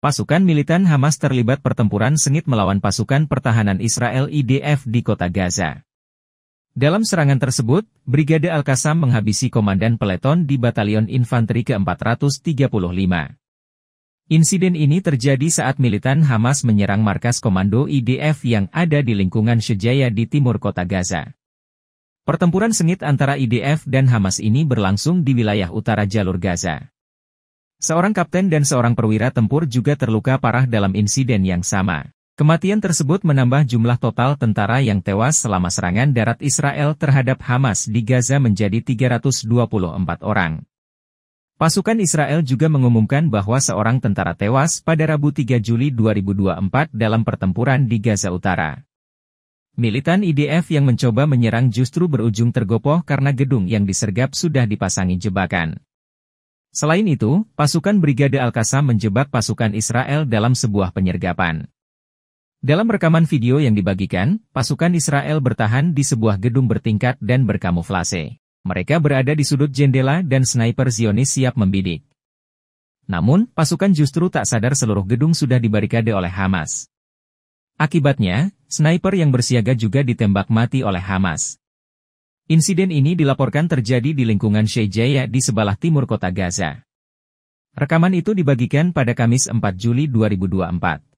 Pasukan militan Hamas terlibat pertempuran sengit melawan pasukan pertahanan Israel IDF di kota Gaza. Dalam serangan tersebut, Brigade Al-Qassam menghabisi Komandan Peleton di Batalion Infanteri ke-435. Insiden ini terjadi saat militan Hamas menyerang markas komando IDF yang ada di lingkungan Shejaya di timur kota Gaza. Pertempuran sengit antara IDF dan Hamas ini berlangsung di wilayah utara jalur Gaza. Seorang kapten dan seorang perwira tempur juga terluka parah dalam insiden yang sama. Kematian tersebut menambah jumlah total tentara yang tewas selama serangan darat Israel terhadap Hamas di Gaza menjadi 324 orang. Pasukan Israel juga mengumumkan bahwa seorang tentara tewas pada Rabu 3 Juli 2024 dalam pertempuran di Gaza Utara. Militan IDF yang mencoba menyerang justru berujung tergopoh karena gedung yang disergap sudah dipasangi jebakan. Selain itu, pasukan Brigade Al-Qassam menjebak pasukan Israel dalam sebuah penyergapan. Dalam rekaman video yang dibagikan, pasukan Israel bertahan di sebuah gedung bertingkat dan berkamuflase. Mereka berada di sudut jendela dan sniper Zionis siap membidik. Namun, pasukan justru tak sadar seluruh gedung sudah dibarikade oleh Hamas. Akibatnya, sniper yang bersiaga juga ditembak mati oleh Hamas. Insiden ini dilaporkan terjadi di lingkungan Shejaya di sebelah timur kota Gaza. Rekaman itu dibagikan pada Kamis 4 Juli 2024.